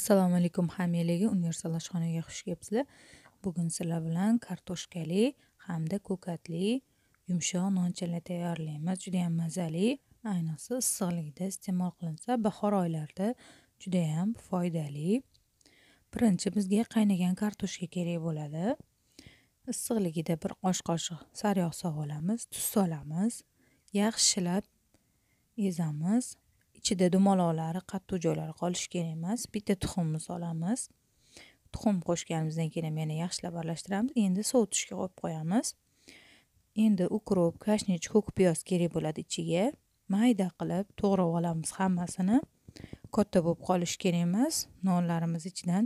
assalomu alaykum hamiyalarga universal oshxonaga xush kelibsizlar bugun sizlar bilan kartoshkali hamda ko'katli yumshoq nonchalar tayyorlaymiz judayam mazali ayniqsa issiqlikda iste'mol qilinsa bahor oylarida judayam foydali birinchi bizga qaynagan kartoshka kerak bo'ladi issiqligida bir osh qoshiq sariyog' solib olamiz tuz solamiz yaxshilab ezamiz ichida dumaloqlari qattiq joylari qolishi kerak emas bitta tuxumni solamiz tuxum qo'shganimizdan keyin yana yaxshilab aralashtiramiz endi sovutishga qo'yib qo'yamiz endi ukrop kashnich ko'k piyoz kerak bo'ladi ichiga mayda qilib to'g'rab olamiz hammasini katta bo'lib qolishi kerak emas nonlarimiz ichidan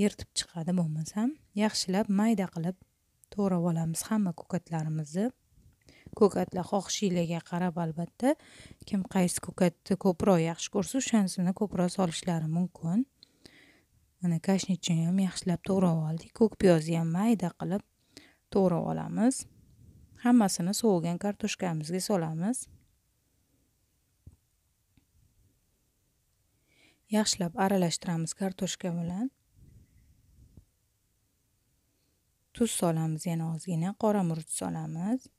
yirtib chiqadi bo'lmasam yaxshilab mayda qilib to'g'rab olamiz hamma ko'katlarimizni ko'katlar xohishinglarga qarab albatta kim qaysi ko'katni ko'proq yaxshi ko'rsa o'shanisini ko'proq solishlari mumkin mana kashnichini ham yaxshilab to'g'rab oldik ko'k piyozni ham mayda qilib to'g'rab olamiz hammasini sovigan kartoshkamizga solamiz yaxshilab aralashtiramiz kartoshka bilan tuz solamiz yana ozgina qora murch solamiz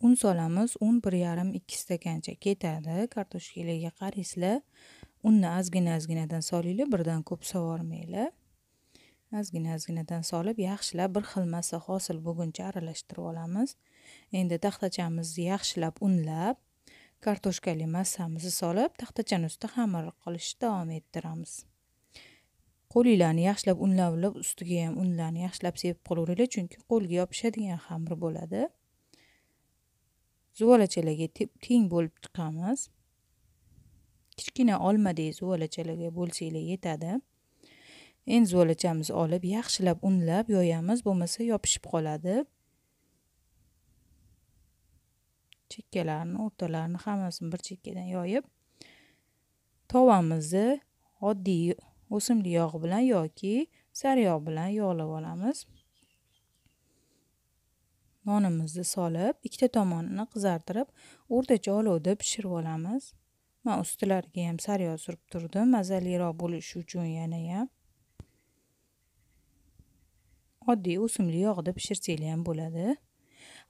un solamiz un bir yarim ikki stakancha ketadi kartoshkalarga qaraysizlar unni ozgina ozginadan solinglar birdan ko'p solvormanglar ozgina ozginadan solib yaxshilab bir xil massa hosil bo'lguncha aralashtirib olamiz endi taxtachamizni yaxshilab unlab kartoshkali massamizni solib taxtachani ustida xamir qilishni davom ettiramiz qo'linglarni yaxshilab unlab ustiga ham unlarni yaxshilab sepib qolaveringlar chunki qo'lga yopishadigan xamir bo'ladi zuvalachalarga teng bo'lib chiqamiz kichkina olmadek zuvalachalarga bo'lsanglar yetadi endi zuvalachamizni olib yaxshilab unlab yoyamiz bo'lmasa yopishib qoladi chekkalarini o'rtalarini hammasini bir chekkadan yoyib tovamizni oddiy o'simlik yog'i bilan yoki sariyog' bilan yog'lab olamiz nonimizni solib ikkita tomonini qizartirib o'rtacha olovda pishirib olamiz man ustilariga ham sariyog' surib turdim mazaliroq bo'lishi uchun yana ham oddiy o'simlik yog'ida pishirsanglar ham bo'ladi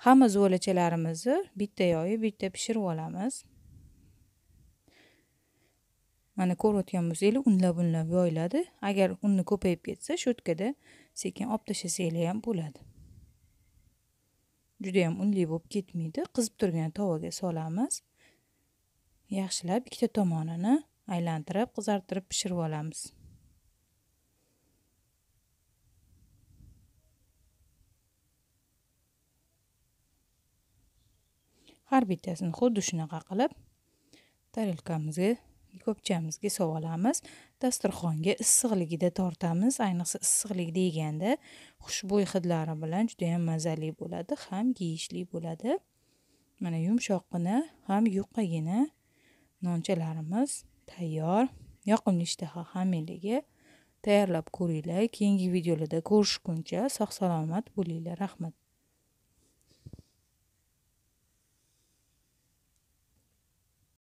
hamma zuvalachalarimizni bitta yoyib bitta pishirib olamiz mana ko'rayotgan bo'lsanglar unlab unlab yoyiladi agar unni ko'payib ketsa shotkada sekin olib tashlasanglar ham bo'ladi juda unli bo'lib ketmaydi qizib turgan tovaga solamiz yaxshilab ikkita tomonini aylantirib qizartirib pishirib olamiz har bittasini xuddi shunaqa qilib tarelkamizga ko'pchamizga sovolamiz dasturxonga issiqligida tortamiz ayniqsa issiqlik deganda xushbo'y hidlari bilan juda yam mazali bo'ladi ham yeyishli bo'ladi mana yumshoqqina ham yuqqagina nonchalarimiz tayyor yoqimli ishtaha hamiyligi tayyorlab ko'ringlar keyingi videolarda ko'rishguncha sog' salomat bo'linglar rahmat